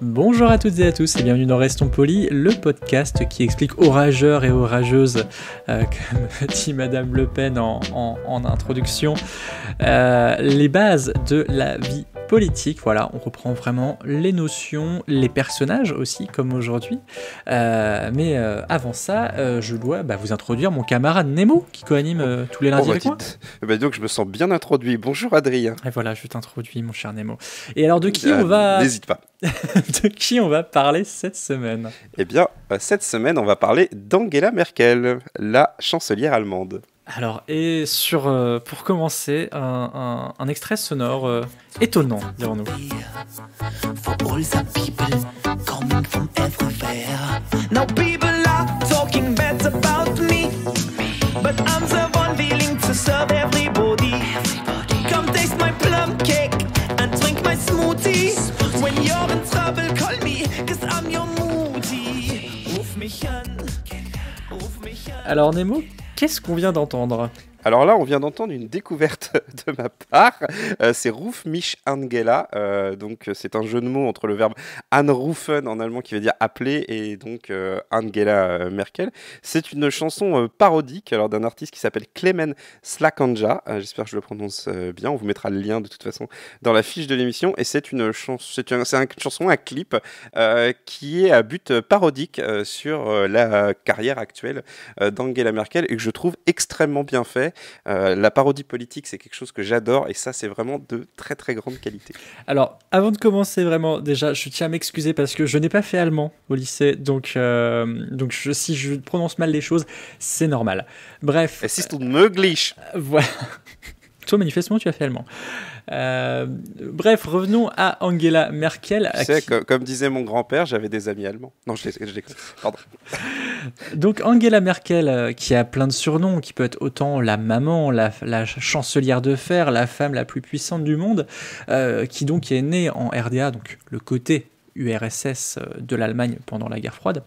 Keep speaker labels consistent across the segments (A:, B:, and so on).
A: Bonjour à toutes et à tous et bienvenue dans Restons Polis, le podcast qui explique aux et orageuses, euh, comme dit Madame Le Pen en, introduction, euh, les bases de la vie politique. Voilà, on reprend vraiment les notions, les personnages aussi, comme aujourd'hui. Euh, mais euh, avant ça, euh, je dois bah, vous introduire mon camarade Nemo, qui co-anime tous les lundis oh, bah,
B: eh ben, donc, je me sens bien introduit. Bonjour Adrien.
A: Et voilà, je t'introduis, mon cher Nemo. Et alors, de qui on va... N'hésite pas. de qui on va parler cette semaine
B: Eh bien, cette semaine, on va parler d'Angela Merkel, la chancelière allemande.
A: Alors, et sur, euh, pour commencer, un, un, extrait sonore euh, étonnant, dirons-nous. Alors Nemo, Qu'est-ce qu'on vient d'entendre
B: alors là, on vient d'entendre une découverte de ma part. Euh, c'est c'est Mich Angela. Euh, donc, euh, c'est un jeu de mots entre le verbe anrufen en allemand qui veut dire appeler et donc Angela Merkel. C'est une chanson parodique alors d'un artiste qui s'appelle Clemen Slakanja. J'espère que je le prononce bien. On vous mettra le lien de toute façon dans la fiche de l'émission. Et c'est une, chanson, c'est clip qui est à but parodique sur la carrière actuelle d'Angela Merkel et que je trouve extrêmement bien fait. Euh, la parodie politique, c'est quelque chose que j'adore et ça, c'est vraiment de très très grande qualité.
A: Alors, avant de commencer, vraiment, déjà, je tiens à m'excuser parce que je n'ai pas fait allemand au lycée, donc, euh, donc si je prononce mal les choses, c'est normal. Bref. Assistons-nous, Glitch. Euh, voilà. toi, manifestement, tu as fait allemand. Euh, bref, revenons à Angela Merkel.
B: Tu comme, disait mon grand-père, j'avais des amis allemands. Non, je l'ai.
A: Pardon. Donc, Angela Merkel, euh, qui a plein de surnoms, qui peut être autant la maman, la, la chancelière de fer, la femme la plus puissante du monde, euh, qui donc est née en RDA, donc le côté URSS de l'Allemagne pendant la guerre froide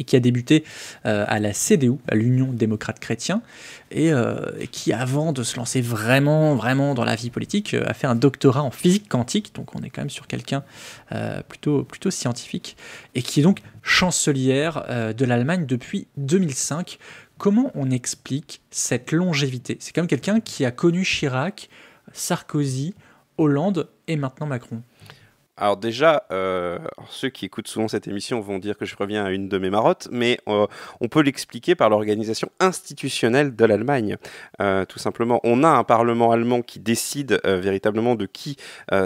A: et qui a débuté euh, à la CDU, à l'Union démocrate-chrétien, euh, et qui, avant de se lancer vraiment, vraiment dans la vie politique, euh, a fait un doctorat en physique quantique, donc on est quand même sur quelqu'un plutôt, plutôt scientifique, et qui est donc chancelière de l'Allemagne depuis 2005. Comment on explique cette longévité C'est quand même quelqu'un qui a connu Chirac, Sarkozy, Hollande et maintenant Macron.
B: Alors déjà, euh, ceux qui écoutent souvent cette émission vont dire que je reviens à une de mes marottes, mais euh, on peut l'expliquer par l'organisation institutionnelle de l'Allemagne. Euh, tout simplement, on a un Parlement allemand qui décide véritablement de qui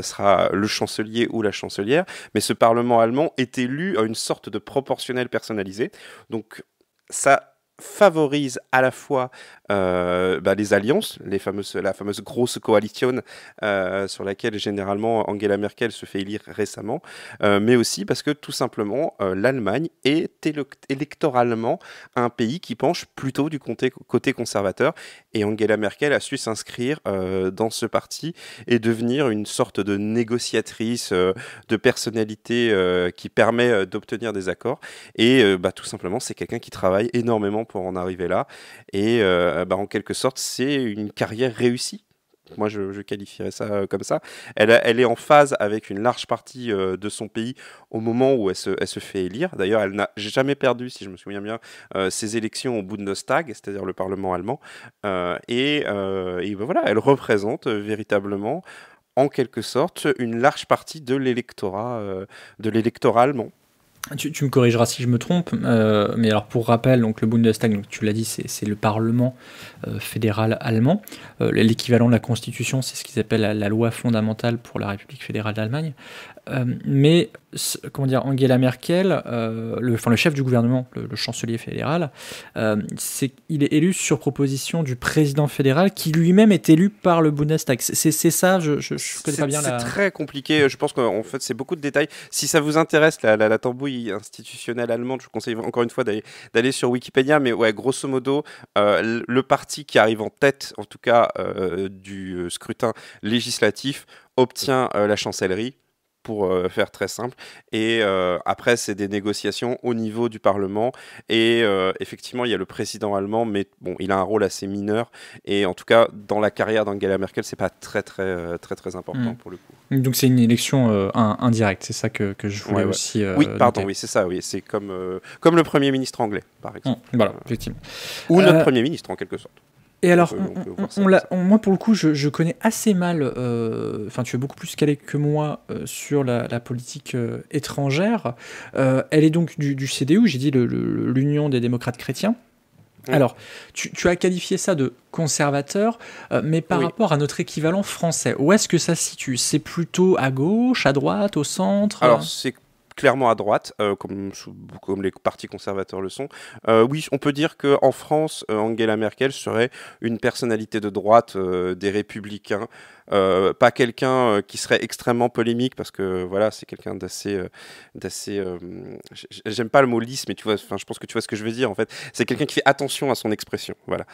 B: sera le chancelier ou la chancelière, mais ce Parlement allemand est élu à une sorte de proportionnel personnalisé. Donc ça favorise à la fois euh, bah, les alliances, les fameuses, la fameuse grosse coalition euh, sur laquelle généralement Angela Merkel se fait élire récemment, euh, mais aussi parce que tout simplement l'Allemagne est électoralement un pays qui penche plutôt du côté, côté conservateur et Angela Merkel a su s'inscrire dans ce parti et devenir une sorte de négociatrice, de personnalité qui permet d'obtenir des accords et bah, tout simplement c'est quelqu'un qui travaille énormément pour en arriver là. Et euh, bah, en quelque sorte, c'est une carrière réussie. Moi, je, qualifierais ça euh, comme ça. Elle, elle, est en phase avec une large partie euh, de son pays au moment où elle se, elle se fait élire. D'ailleurs, elle n'a jamais perdu, si je me souviens bien, ses élections au Bundestag, c'est-à-dire le Parlement allemand. et, ben voilà, elle représente véritablement, en quelque sorte, une large partie de l'électorat, de l'électorat allemand.
A: Tu, me corrigeras si je me trompe, euh, mais alors pour rappel, donc le Bundestag, tu l'as dit, c'est le Parlement euh, fédéral allemand. Euh, l'équivalent de la Constitution, c'est ce qu'ils appellent la, loi fondamentale pour la République fédérale d'Allemagne. Euh, mais comment dire, Angela Merkel, euh, le, chef du gouvernement, le, chancelier fédéral, euh, il est élu sur proposition du président fédéral qui lui-même est élu par le Bundestag. C'est ça, je ne connais pas bien la... C'est très
B: compliqué, je pense qu'en fait c'est beaucoup de détails. Si ça vous intéresse, la, tambouille institutionnelle allemande, je vous conseille encore une fois d'aller sur Wikipédia, mais ouais, grosso modo, le parti qui arrive en tête, en tout cas du scrutin législatif, obtient la chancellerie pour euh, faire très simple. Et euh, après, c'est des négociations au niveau du Parlement. Et euh, effectivement, il y a le président allemand, mais bon, il a un rôle assez mineur. Et en tout cas, dans la carrière d'Angela Merkel, c'est pas très, très, très, très important mm. pour le coup. Mm,
A: donc c'est une élection indirecte, c'est ça que, que, je voulais aussi. oui, pardon,
B: oui, c'est ça, oui. C'est comme, comme le Premier ministre anglais, par mm, exemple. voilà, effectivement. Ou notre Premier ministre, en quelque sorte. Et alors, euh,
A: euh, moi pour le coup, je, connais assez mal, euh, enfin tu es beaucoup plus calé que moi sur la, politique étrangère. elle est donc du, CDU, j'ai dit l'Union des démocrates chrétiens. Alors, tu, as qualifié ça de conservateur, mais par rapport à notre équivalent français, où est-ce que ça se situe C'est plutôt à gauche, à droite, au centre Alors,
B: c'est clairement à droite, euh, comme, comme, les partis conservateurs le sont. Euh, oui, on peut dire qu'en France, euh, Angela Merkel serait une personnalité de droite des républicains. Euh, pas quelqu'un euh, qui serait extrêmement polémique parce que voilà, c'est quelqu'un d'assez, euh, d'assez, j'aime pas le mot lisse, mais tu vois, je pense que tu vois ce que je veux dire en fait. C'est quelqu'un qui fait attention à son expression, voilà.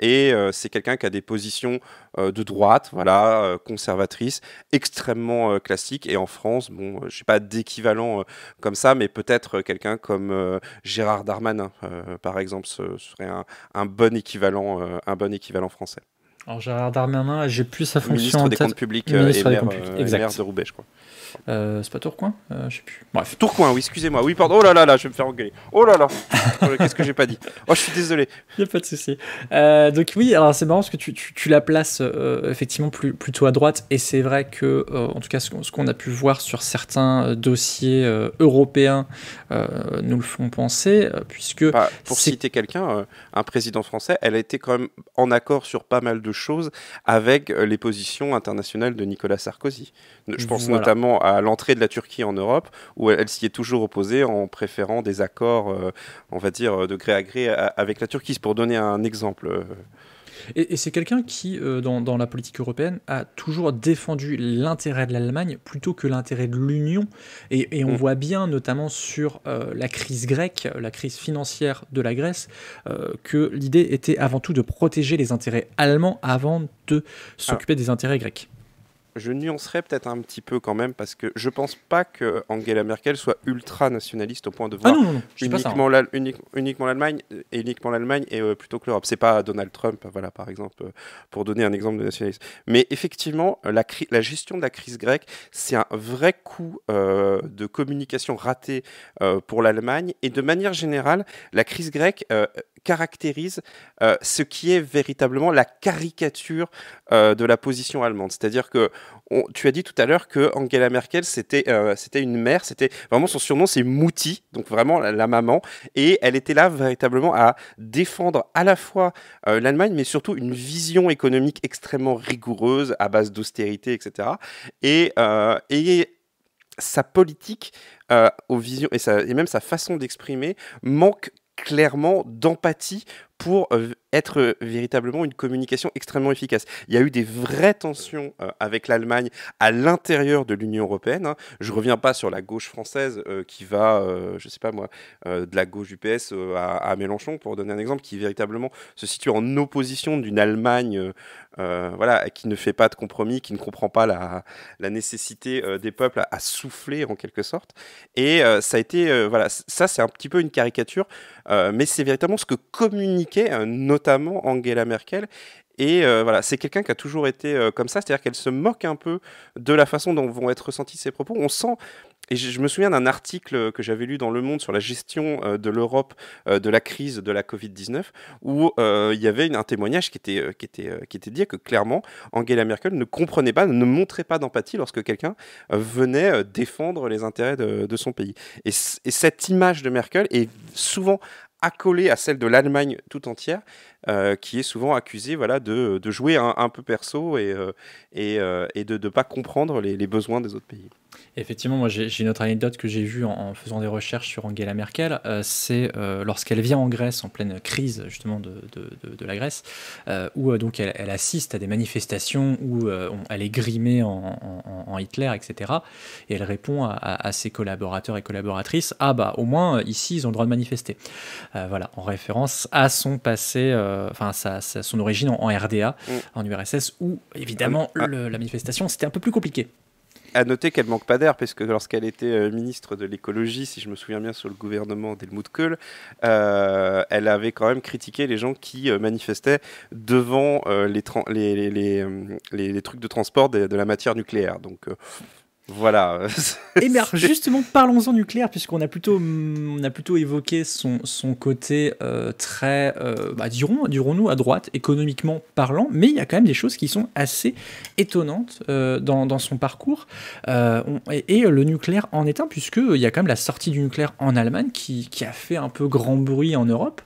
B: et c'est quelqu'un qui a des positions de droite, voilà, conservatrice, extrêmement classique. Et en France, bon, je sais pas d'équivalent comme ça, mais peut-être quelqu'un comme Gérard Darmanin, par exemple, ce serait un bon équivalent, un bon équivalent français.
A: Alors Gérard Darmanin, j'ai plus sa fonction en tête. des comptes publics euh, euh, et, maire, de Roubaix, je crois. Euh, c'est pas Tourcoing Je sais plus.
B: Bref. Tourcoing, oui, excusez-moi. Oui, pardon. Oh là là, là, je
A: vais me faire engueuler. Oh là là. Oh, qu'est-ce que j'ai pas dit Oh, je suis désolé. Il n'y a pas de souci. donc, oui, alors c'est marrant parce que tu, la places effectivement plus, plutôt à droite. Et c'est vrai que, en tout cas, ce, qu'on a pu voir sur certains dossiers européens nous le font penser. puisque.
B: Bah, pour citer quelqu'un, un président français, elle a été quand même en accord sur pas mal de chose avec euh, les positions internationales de Nicolas Sarkozy. Je pense notamment à l'entrée de la Turquie en Europe, où elle, s'y est toujours opposée en préférant des accords, euh, on va dire, euh, de gré à gré avec la Turquie, pour donner un exemple.
A: Et, c'est quelqu'un qui, euh, dans, la politique européenne, a toujours défendu l'intérêt de l'Allemagne plutôt que l'intérêt de l'Union. Et, on mm. voit bien, notamment sur euh, la crise grecque, euh, la crise financière de la Grèce, que l'idée était avant tout de protéger les intérêts allemands avant de ah. s'occuper des intérêts grecs
B: je nuancerais peut-être un petit peu quand même parce que je pense pas que Angela Merkel soit ultra nationaliste au point de voir ah hein. uniquement l'Allemagne uniquement l'Allemagne et euh, plutôt que l'Europe. C'est pas Donald Trump, voilà par exemple euh, pour donner un exemple de nationalisme. Mais effectivement, la, gestion de la crise grecque, c'est un vrai coup euh, de communication raté pour l'Allemagne et de manière générale, la crise grecque caractérise ce qui est véritablement la caricature de la position allemande. C'est-à-dire que tu as dit tout à l'heure que Angela Merkel, euh, c'était une mère, c'était vraiment son surnom, c'est Mouti, donc vraiment la, maman, et elle était là véritablement à défendre à la fois euh, l'Allemagne, mais surtout une vision économique extrêmement rigoureuse à base d'austérité, etc. Euh, et, sa politique aux visions et même sa façon d'exprimer manque clairement d'empathie pour euh, être euh, véritablement une communication extrêmement efficace. Il y a eu des vraies tensions euh, avec l'Allemagne à l'intérieur de l'Union européenne. Hein. Je ne reviens pas sur la gauche française qui va, je ne sais pas moi, de la gauche UPS à, Mélenchon, pour donner un exemple, qui véritablement se situe en opposition d'une Allemagne voilà, qui ne fait pas de compromis, qui ne comprend pas la, nécessité des peuples à, souffler en quelque sorte. Et ça a été, voilà, ça c'est un petit peu une caricature, mais c'est véritablement ce que communique euh, notamment Angela Merkel. Et euh, voilà, c'est quelqu'un qui a toujours été euh, comme ça, c'est-à-dire qu'elle se moque un peu de la façon dont vont être ressentis ses propos. On sent, et je, me souviens d'un article que j'avais lu dans Le Monde sur la gestion de l'Europe de la crise de la Covid-19, où il y avait un témoignage qui était, qui, était, qui était dit que clairement, Angela Merkel ne comprenait pas, ne montrait pas d'empathie lorsque quelqu'un venait défendre les intérêts de, son pays. Et, et cette image de Merkel est souvent accolé à celle de l'Allemagne tout entière, euh, qui est souvent accusée voilà, de, jouer un, peu perso et, euh, euh, et, de ne pas comprendre les besoins des autres pays.
A: Effectivement, moi j'ai une autre anecdote que j'ai vue en, faisant des recherches sur Angela Merkel. Euh, c'est euh, lorsqu'elle vient en Grèce en pleine crise justement de, de, la Grèce, euh, où donc elle, assiste à des manifestations où elle est grimée en, Hitler, etc. Et elle répond à, ses collaborateurs et collaboratrices Ah bah au moins ici ils ont le droit de manifester. voilà, en référence à son passé, enfin sa, son origine en, RDA, en mm. URSS, où évidemment ah ah. la manifestation c'était un peu plus compliqué
B: à noter qu'elle manque pas d'air, parce que lorsqu'elle était euh, ministre de l'écologie, si je me souviens bien, sur le gouvernement d'Helmut Kohl, euh, elle avait quand même critiqué les gens qui euh, manifestaient devant les, les, les, trucs de transport de, de la matière nucléaire. Donc, voilà. Et bien, justement,
A: parlons-en nucléaire, puisqu'on a plutôt, on a plutôt évoqué son, son côté euh, très, euh, bah, dirons, dirons-nous, à droite, économiquement parlant, mais il y a quand même des choses qui sont assez étonnantes euh, dans, dans, son parcours. et, le nucléaire en est un, puisqu'il y a quand même la sortie du nucléaire en Allemagne qui, qui a fait un peu grand bruit en Europe.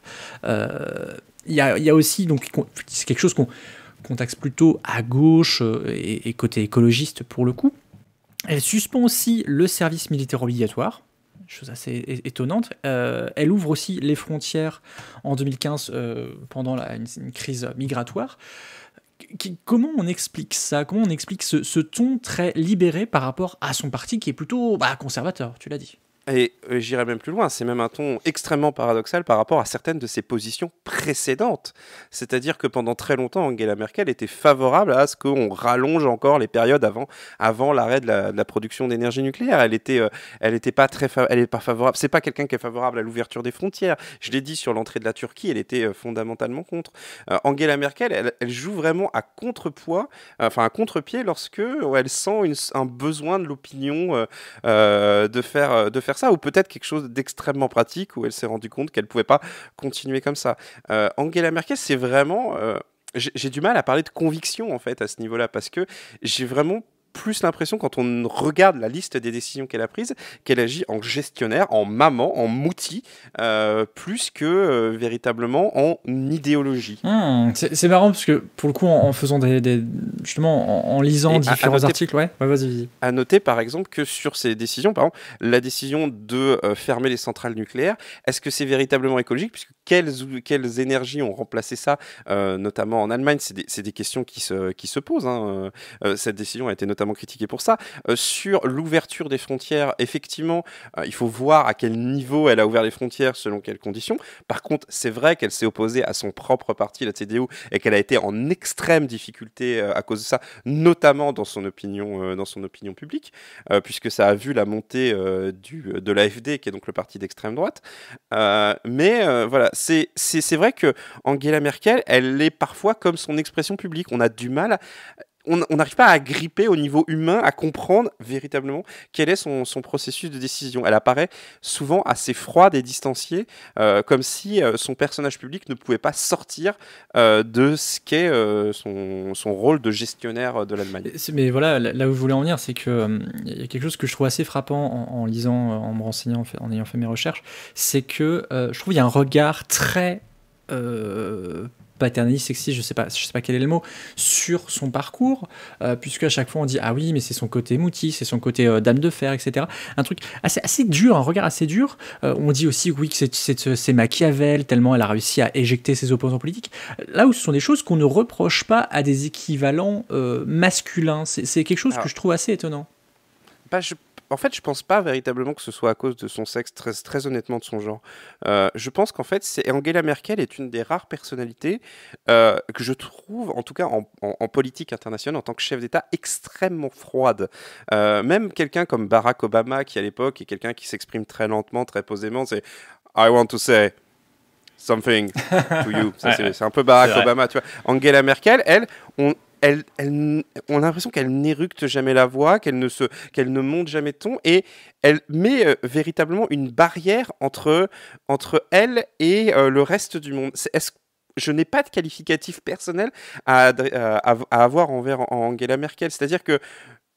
A: Il y, a, y a aussi, donc, c'est quelque chose qu'on taxe plutôt à gauche et côté écologiste pour le coup. Elle suspend aussi le service militaire obligatoire, chose assez étonnante. Euh, elle ouvre aussi les frontières en 2015 euh, pendant une, crise migratoire. comment on explique ça Comment on explique ce, ton très libéré par rapport à son parti qui est plutôt bah, conservateur, tu l'as dit
B: et euh, j'irai même plus loin, c'est même un ton extrêmement paradoxal par rapport à certaines de ses positions précédentes. C'est-à-dire que pendant très longtemps, Angela Merkel était favorable à ce qu'on rallonge encore les périodes avant, avant l'arrêt de, la, production d'énergie nucléaire. Elle était, euh, elle était pas très, elle est pas favorable. C'est pas quelqu'un qui est favorable à l'ouverture des frontières. Je l'ai dit sur l'entrée de la Turquie, elle était euh, fondamentalement contre. Angela Merkel, elle, joue vraiment à contrepoids, enfin à contre-pied lorsque elle sent un besoin de l'opinion de faire, de faire ça, ou peut-être quelque chose d'extrêmement pratique où elle s'est rendue compte qu'elle ne pouvait pas continuer comme ça. Euh, Angela Merkel, c'est vraiment... Euh, j'ai du mal à parler de conviction en fait à ce niveau-là parce que j'ai vraiment plus l'impression, quand on regarde la liste des décisions qu'elle a prises, qu'elle agit en gestionnaire, en maman, en mouti, euh, plus que euh, véritablement en idéologie.
A: Hmm, c'est marrant parce que, pour le coup, en, faisant des, justement, en, lisant différents articles,
B: ouais, vas-y. Vas à noter, par exemple, que sur ces décisions, par exemple, la décision de euh, fermer les centrales nucléaires, est-ce que c'est véritablement écologique Puisque quelles, quelles énergies ont remplacé ça, notamment en Allemagne C'est des, des, questions qui se, qui se posent. Hein, cette décision a été notamment critiqué pour ça. Euh, sur l'ouverture des frontières, effectivement, euh, il faut voir à quel niveau elle a ouvert les frontières, selon quelles conditions. Par contre, c'est vrai qu'elle s'est opposée à son propre parti, la CDU, et qu'elle a été en extrême difficulté euh, à cause de ça, notamment dans son opinion, dans son opinion publique, puisque ça a vu la montée du, de l'AFD, qui est donc le parti d'extrême droite. mais voilà, c'est vrai que Angela Merkel, elle est parfois comme son expression publique. On a du mal on n'arrive pas à gripper au niveau humain, à comprendre véritablement quel est son, processus de décision. Elle apparaît souvent assez froide et distanciée, euh, comme si euh, son personnage public ne pouvait pas sortir euh, de ce qu'est son, rôle de gestionnaire de l'Allemagne.
A: Mais voilà, là où je voulais en venir, c'est qu'il y a quelque chose que je trouve assez frappant en, lisant, en me renseignant, en, en ayant fait mes recherches, c'est que je trouve qu'il y a un regard très paternaliste, sexiste, je sais pas, je sais pas quel est le mot, sur son parcours, euh, puisque à chaque fois on dit ah oui, mais c'est son côté mouti, c'est son côté euh, dame de fer, etc. Un truc assez, assez dur, un regard assez dur. Euh, on dit aussi oui que c'est Machiavel, tellement elle a réussi à éjecter ses opposants politiques. Là où ce sont des choses qu'on ne reproche pas à des équivalents masculins, c'est quelque chose que je trouve assez étonnant
B: en fait, je pense pas véritablement que ce soit à cause de son sexe, très, honnêtement de son genre. Euh, je pense qu'en fait, c'est Angela Merkel est une des rares personnalités euh, que je trouve, en tout cas en, politique internationale, en tant que chef d'État, extrêmement froide. Euh, même quelqu'un comme Barack Obama, qui à l'époque est quelqu'un qui s'exprime très lentement, très posément, c'est I want to say something to you. c'est un peu Barack Obama, tu vois. Angela Merkel, elle, on, elle, on a l'impression qu'elle n'éructe jamais la voix, qu'elle ne, se, qu'elle ne monte jamais ton, et elle met euh, véritablement une barrière entre, entre elle et euh, le reste du monde. ce je n'ai pas de qualificatif personnel à euh, avoir envers Angela Merkel. C'est-à-dire que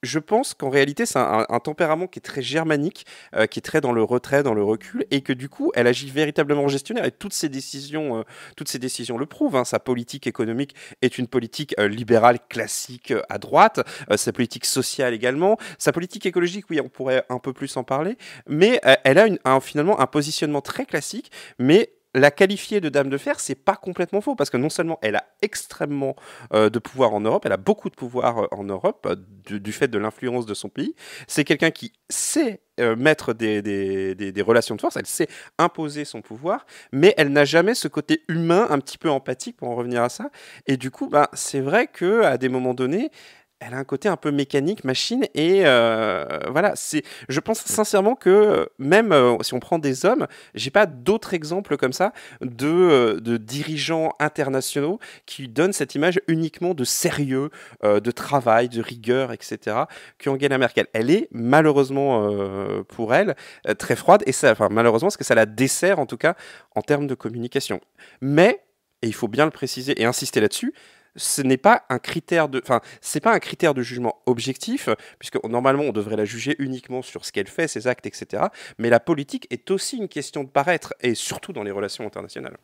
B: je pense qu'en réalité, c'est un, tempérament qui est très germanique, euh, qui est très dans le retrait, dans le recul, et que du coup, elle agit véritablement gestionnaire. Et toutes ses décisions, euh, toutes ses décisions le prouvent. Hein. Sa politique économique est une politique euh, libérale classique à droite. sa politique sociale également. Sa politique écologique, oui, on pourrait un peu plus en parler. Mais elle a finalement un positionnement très classique, mais la qualifier de dame de fer, c'est pas complètement faux parce que non seulement elle a extrêmement euh, de pouvoir en Europe, elle a beaucoup de pouvoir euh, en Europe euh, du, fait de l'influence de son pays. C'est quelqu'un qui sait mettre des, relations de force, elle sait imposer son pouvoir, mais elle n'a jamais ce côté humain un petit peu empathique pour en revenir à ça. Et du coup, bah, c'est vrai que à des moments donnés, elle a un côté un peu mécanique, machine, et euh, voilà, c'est, je pense sincèrement que euh, même euh, si on prend des hommes, j'ai pas d'autres exemples comme ça de, dirigeants internationaux qui donnent cette image uniquement de sérieux, de travail, de rigueur, etc., qu'Angela Merkel. Elle est malheureusement pour elle très froide, et ça, enfin, malheureusement, parce que ça la dessert en tout cas en termes de communication. Mais, et il faut bien le préciser et insister là-dessus, ce n'est pas un critère de, enfin, c'est pas un critère de jugement objectif, puisque normalement on devrait la juger uniquement sur ce qu'elle fait, ses actes, etc. Mais la politique est aussi une question de paraître, et surtout dans les relations internationales.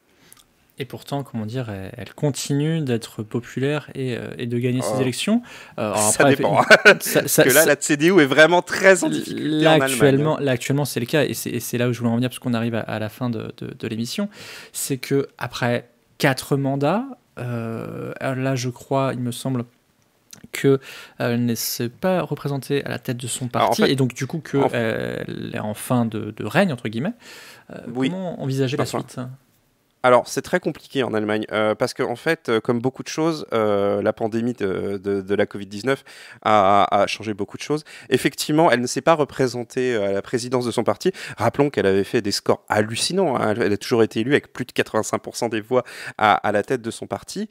A: Et pourtant, comment dire, elle, continue d'être populaire et, euh, de gagner ses oh. élections. Euh, ça dépend. Parce que là, la
B: CDU est vraiment très en difficulté en actuellement,
A: actuellement, c'est le cas. Et c'est là où je voulais en venir, parce qu'on arrive à, la fin de, de l'émission. C'est que après quatre mandats, euh, là, je crois, il me semble qu'elle euh, ne s'est pas représentée à la tête de son parti, et donc du coup qu'elle est en fin de, règne, entre guillemets. Euh, comment envisager la suite
B: alors, c'est très compliqué en Allemagne euh, parce qu'en en fait, euh, comme beaucoup de choses, euh, la pandémie de, la Covid-19 a, a, changé beaucoup de choses. Effectivement, elle ne s'est pas représentée à la présidence de son parti. Rappelons qu'elle avait fait des scores hallucinants. Hein. Elle a toujours été élue avec plus de 85% des voix à, la tête de son parti.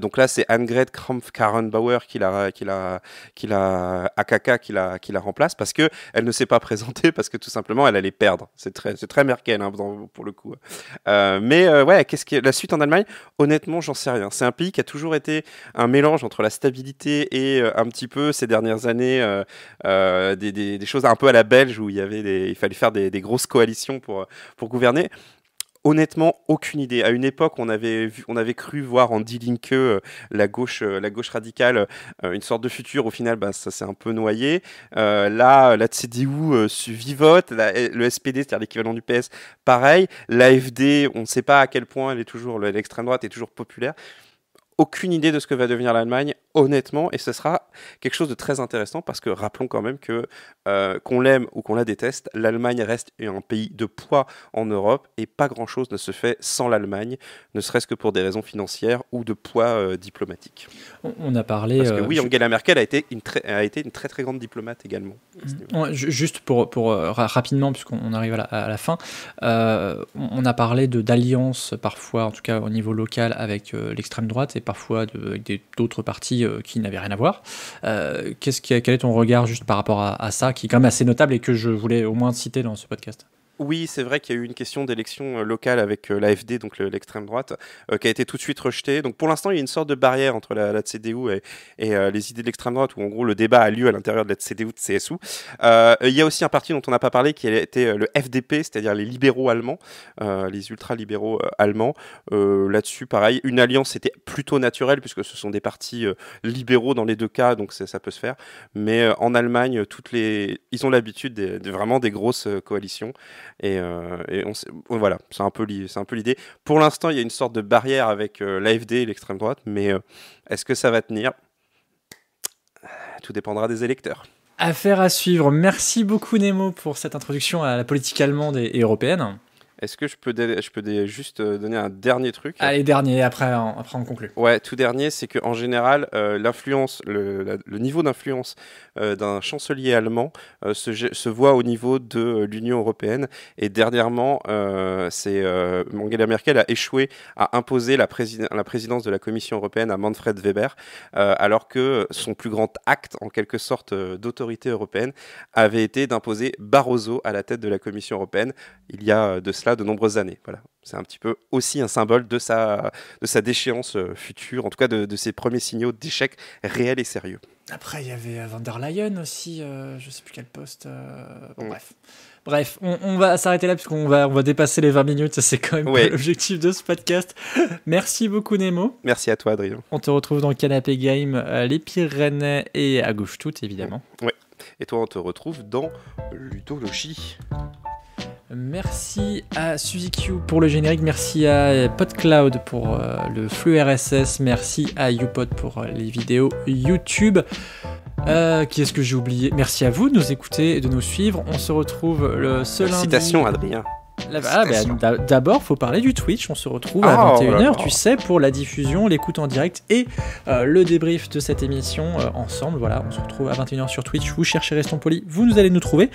B: donc là, c'est Annegret Kramp-Karrenbauer qui la, qui la, qui la, qui la, qui la remplace parce qu'elle ne s'est pas présentée parce que tout simplement, elle allait perdre. C'est très, très Merkel hein, pour le coup. Hein. mais ouais, qu'est-ce que la suite en Allemagne Honnêtement, j'en sais rien. C'est un pays qui a toujours été un mélange entre la stabilité et euh, un petit peu ces dernières années euh, euh, des, choses un peu à la belge où il y avait il fallait faire des, des grosses coalitions pour pour gouverner. Honnêtement, aucune idée. À une époque, on avait, on avait cru voir en d Linke euh, la, gauche, euh, la gauche radicale euh, une sorte de futur. Au final, bah, ça s'est un peu noyé. là, la CDU vivote. le SPD, c'est-à-dire l'équivalent du PS, pareil. L'AFD, on ne sait pas à quel point elle est toujours, l'extrême droite est toujours populaire. Aucune idée de ce que va devenir l'Allemagne honnêtement, et ce sera quelque chose de très intéressant parce que rappelons quand même que euh, qu'on l'aime ou qu'on la déteste, l'Allemagne reste un pays de poids en Europe et pas grand-chose ne se fait sans l'Allemagne, ne serait-ce que pour des raisons financières ou de poids euh, diplomatique.
A: On, a parlé. Parce que, euh, oui,
B: Angela Merkel a été une très, a été une très très grande diplomate également.
A: Juste pour, pour rapidement, puisqu'on arrive à la, fin, on a parlé d'alliances parfois, en tout cas au niveau local, avec l'extrême droite et parfois de, avec d'autres partis euh, qui n'avait rien à voir. Euh, quel est ton regard juste par rapport à, à ça, qui est quand même assez notable et que je voulais au moins citer dans ce podcast
B: oui, c'est vrai qu'il y a eu une question d'élection euh, locale avec euh, l'AFD, donc l'extrême droite, euh, qui a été tout de suite rejetée. Donc pour l'instant, il y a une sorte de barrière entre la, CDU et, les idées de l'extrême droite, où en gros le débat a lieu à l'intérieur de la CDU de CSU. il y a aussi un parti dont on n'a pas parlé qui était le FDP, c'est-à-dire les libéraux allemands, les ultra-libéraux allemands. Là-dessus, pareil, une alliance était plutôt naturelle, puisque ce sont des partis libéraux dans les deux cas, donc ça peut se faire. Mais en Allemagne, toutes les... ils ont l'habitude vraiment des grosses coalitions. Et, euh, voilà, c'est un peu l'idée. Pour l'instant, il y a une sorte de barrière avec euh, l'AFD et l'extrême droite, mais euh, est-ce que ça va tenir Tout dépendra des électeurs.
A: Affaire à suivre. Merci beaucoup Nemo pour cette introduction à la politique allemande et européenne.
B: Est-ce que je peux, je peux juste euh, donner un dernier truc
A: Allez, dernier, après on, après on conclut.
B: Ouais, tout dernier, c'est qu'en général, euh, l'influence, le, niveau d'influence euh, d'un chancelier allemand se, voit au niveau de l'Union européenne. Et dernièrement, c'est Angela Merkel a échoué à imposer la, présidence de la Commission européenne à Manfred Weber, alors que son plus grand acte, en quelque sorte, d'autorité européenne avait été d'imposer Barroso à la tête de la Commission européenne il y a de cela de nombreuses années. Voilà. C'est un petit peu aussi un symbole de sa, de sa déchéance euh, future, en tout cas de, ses premiers signaux d'échec réel et sérieux.
A: Après, il y avait euh, Van der Leyen aussi, je euh, je sais plus quel poste. Bref, bref on, va s'arrêter là puisqu'on va, on va dépasser les 20 minutes, c'est quand même l'objectif de ce podcast. Merci beaucoup Nemo.
B: Merci à toi Adrien.
A: On te retrouve dans Canapé Game, les Pyrénées et à gauche tout évidemment. Et toi, on te retrouve dans Ludologie. Merci à SuzyQ pour le générique, merci à PodCloud pour euh, le flux RSS, merci à YouPod pour euh, les vidéos YouTube. Euh, qui est-ce que j'ai oublié Merci à vous de nous écouter et de nous suivre. On se retrouve le seul Citation, Adrien. Ah, bah, d'abord il D'abord, faut parler du Twitch. On se retrouve à 21h, ah, tu sais, pour la diffusion, l'écoute en direct et euh, le débrief de cette émission euh, ensemble. Voilà, on se retrouve à 21h sur Twitch. Vous cherchez Restons Poli, vous nous allez nous trouver.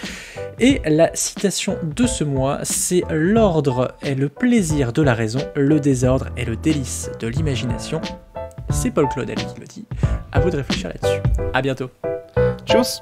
A: Et la citation de ce mois, c'est L'ordre est le plaisir de la raison, le désordre est le délice de l'imagination. C'est Paul Claudel qui me dit. À vous de réfléchir là-dessus. À bientôt. Tchuss